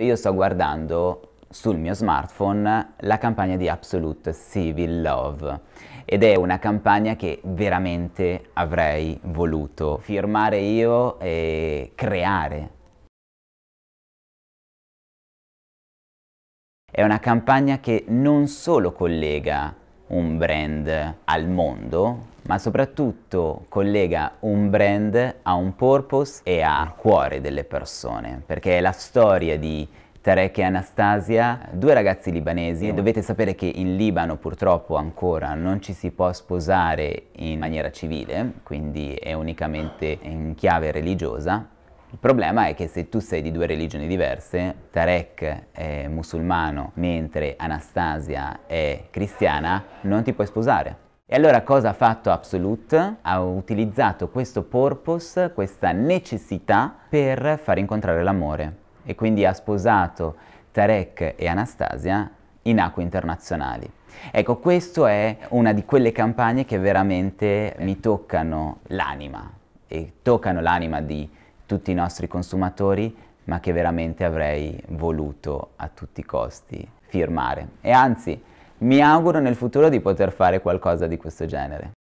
Io sto guardando sul mio smartphone la campagna di Absolute Civil Love ed è una campagna che veramente avrei voluto firmare io e creare. È una campagna che non solo collega un brand al mondo, ma soprattutto collega un brand a un purpose e a cuore delle persone, perché è la storia di Tarek e Anastasia, due ragazzi libanesi. Dovete sapere che in Libano purtroppo ancora non ci si può sposare in maniera civile, quindi è unicamente in chiave religiosa. Il problema è che se tu sei di due religioni diverse, Tarek è musulmano mentre Anastasia è cristiana, non ti puoi sposare e allora cosa ha fatto Absolute? Ha utilizzato questo purpose, questa necessità per far incontrare l'amore e quindi ha sposato Tarek e Anastasia in acque internazionali. Ecco, questa è una di quelle campagne che veramente mi toccano l'anima e toccano l'anima di tutti i nostri consumatori, ma che veramente avrei voluto a tutti i costi firmare. E anzi, mi auguro nel futuro di poter fare qualcosa di questo genere.